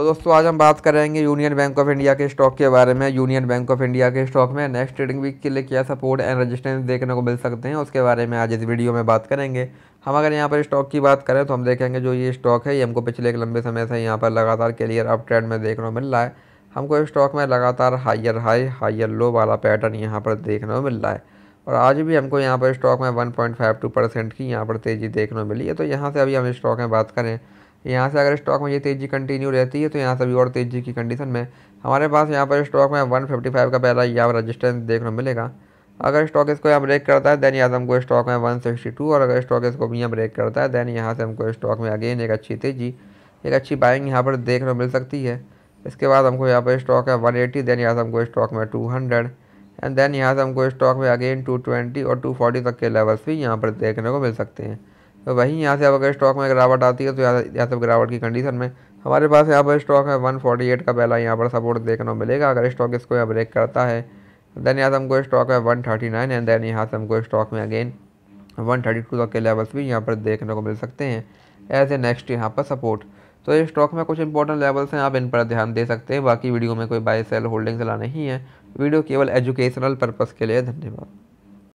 तो दोस्तों आज हम बात करेंगे यूनियन बैंक ऑफ इंडिया के स्टॉक के बारे में यूनियन बैंक ऑफ इंडिया के स्टॉक में नेक्स्ट ट्रेडिंग वीक के लिए क्या सपोर्ट एंड रजिस्टेंस देखने को मिल सकते हैं उसके बारे में आज इस वीडियो में बात करेंगे हम अगर यहाँ पर स्टॉक की बात करें तो हम देखेंगे जो ये स्टॉक है ये हमको पिछले एक लंबे समय से यहाँ पर लगातार क्लियर अप ट्रेंड में देखने को मिल रहा है हमको स्टॉक में लगातार हाइयर हाई हाइयर लो वाला पैटर्न यहाँ पर देखने को मिल रहा है और आज भी हमको यहाँ पर स्टॉक में वन परसेंट की यहाँ पर तेज़ी देखने को मिली है तो यहाँ से अभी हम स्टॉक में बात करें यहाँ से अगर स्टॉक में ये तेज़ी कंटिन्यू रहती है तो यहाँ से भी और तेज़ी की कंडीशन में हमारे पास यहाँ पर स्टॉक में 155 का पहला यहाँ रजिस्टेंस देखने मिलेगा अगर स्टॉक इसको यहाँ ब्रेक करता है देन यहाँ से हमको स्टॉक में टू और अगर स्टॉक इसको भी यहाँ ब्रेक करता है देन यहाँ से हमको स्टॉक में अगेन एक अच्छी तेज़ी एक अच्छी बाइंग यहाँ पर देखने मिल सकती है इसके बाद हमको यहाँ पर स्टॉक है वन एटी देन यहाँ से हमको स्टॉक में टू हंड्रेड एंड देन यहाँ से हमको स्टॉक में अगेन टू ट्वेंटी और टू फोर्टी तक के लेवल्स भी यहाँ पर देखने को मिल सकते हैं तो वहीं यहाँ से अब अगर स्टॉक में गिरावट आती है तो यहाँ से तो गिरावट की कंडीशन में हमारे पास यहाँ पर स्टॉक है 148 का पहला यहाँ पर सपोर्ट देखने को मिलेगा अगर स्टॉक इसको यहाँ ब्रेक करता है देन यहाँ से हमको स्टॉक है 139 एंड देन यहाँ से हमको स्टॉक में अगेन 132 तक के लेवल्स भी यहाँ पर देखने को मिल सकते हैं एज ए नेक्स्ट यहाँ पर सपोर्ट तो ये स्टॉक में कुछ इंपॉर्टेंट लेवल्स हैं आप इन पर ध्यान दे सकते हैं बाकी वीडियो में कोई बाय सेल होल्डिंग्स ला नहीं है वीडियो केवल एजुकेशनल पर्पज़ के लिए धन्यवाद